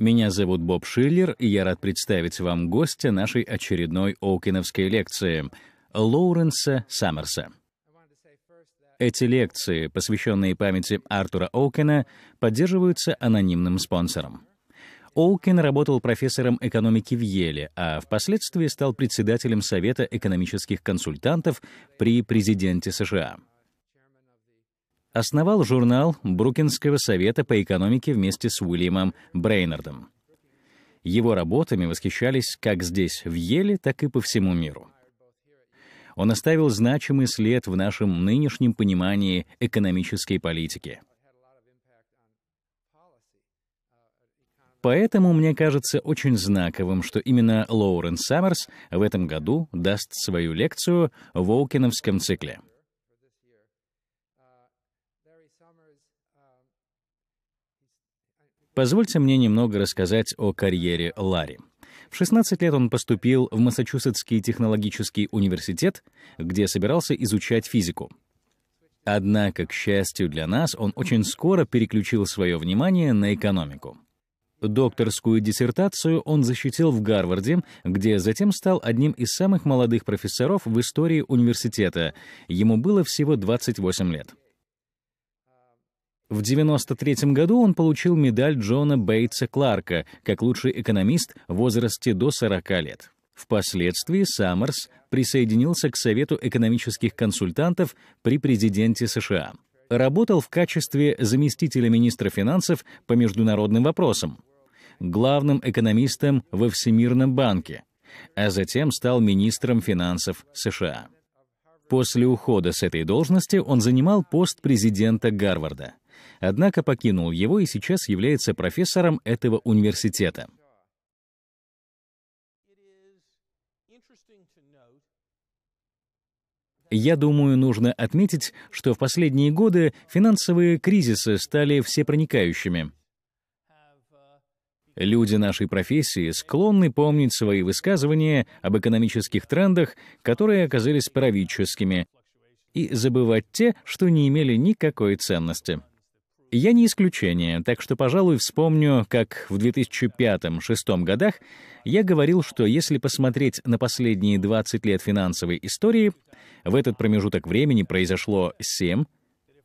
Меня зовут Боб Шиллер, и я рад представить вам гостя нашей очередной Оукиновской лекции — Лоуренса Саммерса. Эти лекции, посвященные памяти Артура Оукина, поддерживаются анонимным спонсором. Оукин работал профессором экономики в Еле, а впоследствии стал председателем Совета экономических консультантов при президенте США — основал журнал Брукинского совета по экономике вместе с Уильямом Брейнардом. Его работами восхищались как здесь, в Еле, так и по всему миру. Он оставил значимый след в нашем нынешнем понимании экономической политики. Поэтому мне кажется очень знаковым, что именно Лоурен Саммерс в этом году даст свою лекцию в Оукиновском цикле — Позвольте мне немного рассказать о карьере Ларри. В 16 лет он поступил в Массачусетский технологический университет, где собирался изучать физику. Однако, к счастью для нас, он очень скоро переключил свое внимание на экономику. Докторскую диссертацию он защитил в Гарварде, где затем стал одним из самых молодых профессоров в истории университета. Ему было всего 28 лет. В 1993 году он получил медаль Джона Бейтса Кларка как лучший экономист в возрасте до 40 лет. Впоследствии Саммерс присоединился к Совету экономических консультантов при президенте США. Работал в качестве заместителя министра финансов по международным вопросам, главным экономистом во Всемирном банке, а затем стал министром финансов США. После ухода с этой должности он занимал пост президента Гарварда — однако покинул его и сейчас является профессором этого университета. Я думаю, нужно отметить, что в последние годы финансовые кризисы стали всепроникающими. Люди нашей профессии склонны помнить свои высказывания об экономических трендах, которые оказались правительскими, и забывать те, что не имели никакой ценности. Я не исключение, так что, пожалуй, вспомню, как в 2005-2006 годах я говорил, что если посмотреть на последние 20 лет финансовой истории, в этот промежуток времени произошло 7,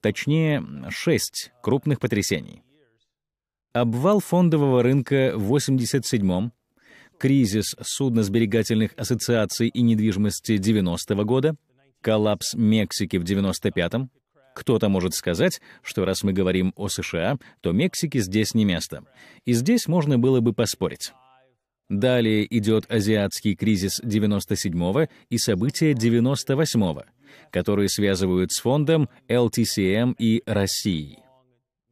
точнее 6 крупных потрясений. Обвал фондового рынка в 87-м, кризис судно сберегательных ассоциаций и недвижимости 90-го года, коллапс Мексики в 95-м, кто-то может сказать, что раз мы говорим о США, то Мексике здесь не место. И здесь можно было бы поспорить. Далее идет азиатский кризис 97-го и события 98-го, которые связывают с фондом LTCM эм и Россией.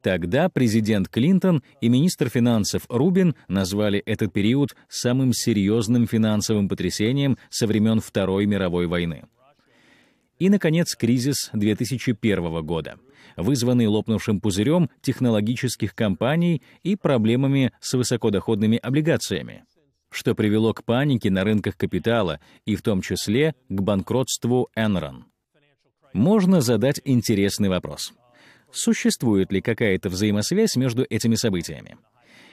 Тогда президент Клинтон и министр финансов Рубин назвали этот период самым серьезным финансовым потрясением со времен Второй мировой войны. И, наконец, кризис 2001 года, вызванный лопнувшим пузырем технологических компаний и проблемами с высокодоходными облигациями, что привело к панике на рынках капитала и в том числе к банкротству Enron. Можно задать интересный вопрос. Существует ли какая-то взаимосвязь между этими событиями?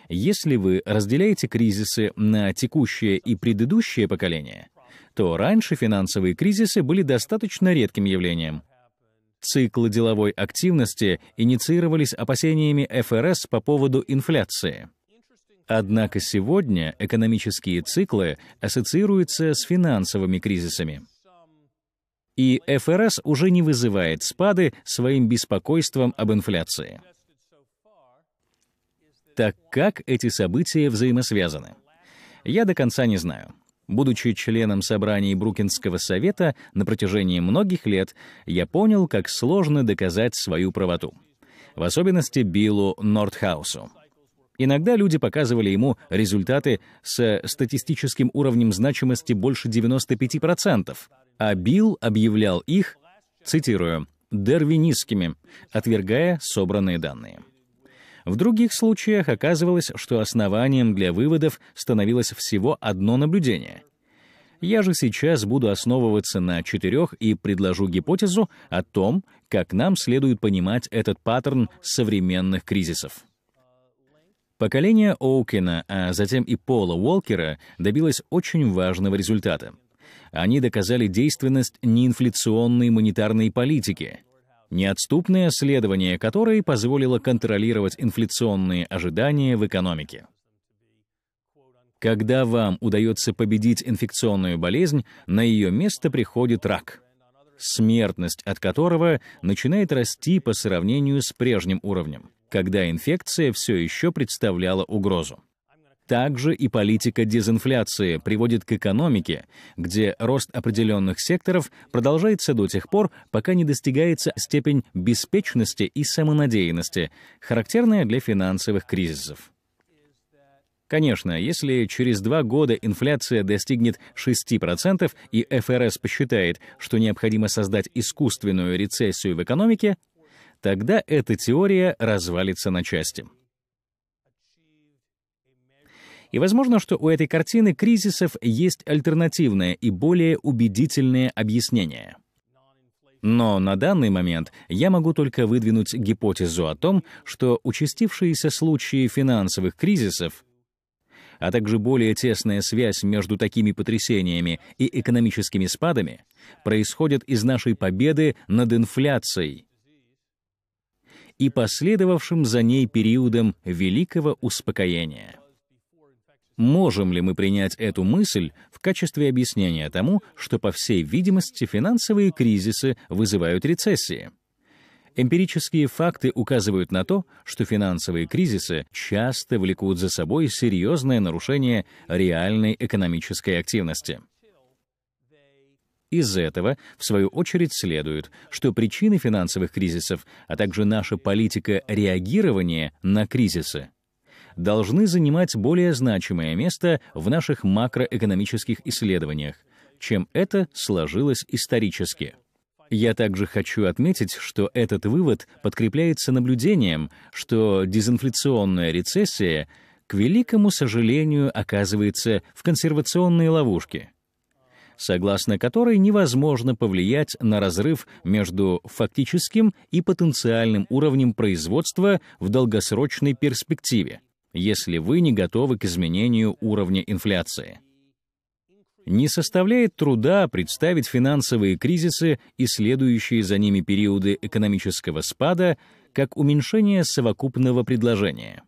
Если вы разделяете кризисы на текущее и предыдущее поколение — то раньше финансовые кризисы были достаточно редким явлением. Циклы деловой активности инициировались опасениями ФРС по поводу инфляции. Однако сегодня экономические циклы ассоциируются с финансовыми кризисами. И ФРС уже не вызывает спады своим беспокойством об инфляции так как эти события взаимосвязаны? Я до конца не знаю. Будучи членом собраний Брукинского совета на протяжении многих лет, я понял, как сложно доказать свою правоту. В особенности Биллу Нортхаусу. Иногда люди показывали ему результаты с статистическим уровнем значимости больше 95%, а Билл объявлял их, цитирую, «дервинистскими», отвергая собранные данные. В других случаях оказывалось, что основанием для выводов становилось всего одно наблюдение. Я же сейчас буду основываться на четырех и предложу гипотезу о том, как нам следует понимать этот паттерн современных кризисов. Поколение Оукена, а затем и Пола Уолкера добилось очень важного результата. Они доказали действенность неинфляционной монетарной политики — неотступное следование которой позволило контролировать инфляционные ожидания в экономике. Когда вам удается победить инфекционную болезнь, на ее место приходит рак, смертность от которого начинает расти по сравнению с прежним уровнем, когда инфекция все еще представляла угрозу. Также и политика дезинфляции приводит к экономике, где рост определенных секторов продолжается до тех пор, пока не достигается степень беспечности и самонадеянности, характерная для финансовых кризисов. Конечно, если через два года инфляция достигнет 6% и ФРС посчитает, что необходимо создать искусственную рецессию в экономике, тогда эта теория развалится на части. И возможно, что у этой картины кризисов есть альтернативное и более убедительное объяснение. Но на данный момент я могу только выдвинуть гипотезу о том, что участившиеся случаи финансовых кризисов а также более тесная связь между такими потрясениями и экономическими спадами, происходят из нашей победы над инфляцией и последовавшим за ней периодом великого успокоения. Можем ли мы принять эту мысль в качестве объяснения тому, что, по всей видимости, финансовые кризисы вызывают рецессии? Эмпирические факты указывают на то, что финансовые кризисы часто влекут за собой серьезное нарушение реальной экономической активности. Из этого, в свою очередь, следует, что причины финансовых кризисов, а также наша политика реагирования на кризисы — должны занимать более значимое место в наших макроэкономических исследованиях, чем это сложилось исторически. Я также хочу отметить, что этот вывод подкрепляется наблюдением, что дезинфляционная рецессия, к великому сожалению, оказывается в консервационной ловушке, согласно которой невозможно повлиять на разрыв между фактическим и потенциальным уровнем производства в долгосрочной перспективе если вы не готовы к изменению уровня инфляции. Не составляет труда представить финансовые кризисы и следующие за ними периоды экономического спада как уменьшение совокупного предложения.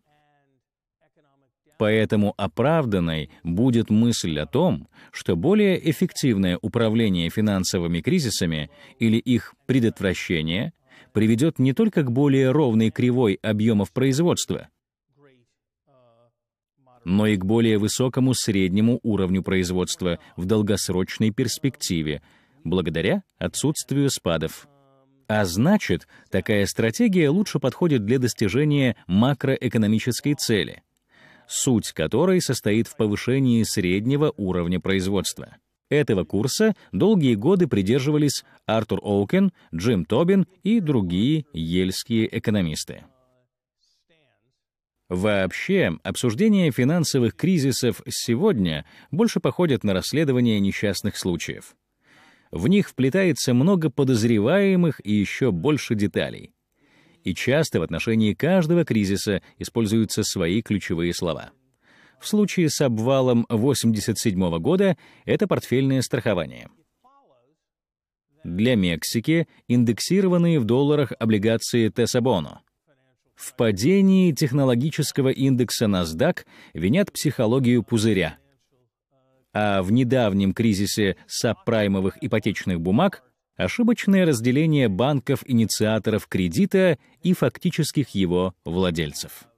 Поэтому оправданной будет мысль о том, что более эффективное управление финансовыми кризисами или их предотвращение приведет не только к более ровной кривой объемов производства, но и к более высокому среднему уровню производства в долгосрочной перспективе, благодаря отсутствию спадов. А значит, такая стратегия лучше подходит для достижения макроэкономической цели, суть которой состоит в повышении среднего уровня производства. Этого курса долгие годы придерживались Артур Оукен, Джим Тобин и другие ельские экономисты. Вообще, обсуждение финансовых кризисов сегодня больше походит на расследование несчастных случаев. В них вплетается много подозреваемых и еще больше деталей. И часто в отношении каждого кризиса используются свои ключевые слова. В случае с обвалом 1987 года это портфельное страхование — для Мексики индексированные в долларах облигации Тесабоно, в падении технологического индекса NASDAQ винят психологию пузыря. А в недавнем кризисе сабпраймовых ипотечных бумаг — ошибочное разделение банков-инициаторов кредита и фактических его владельцев.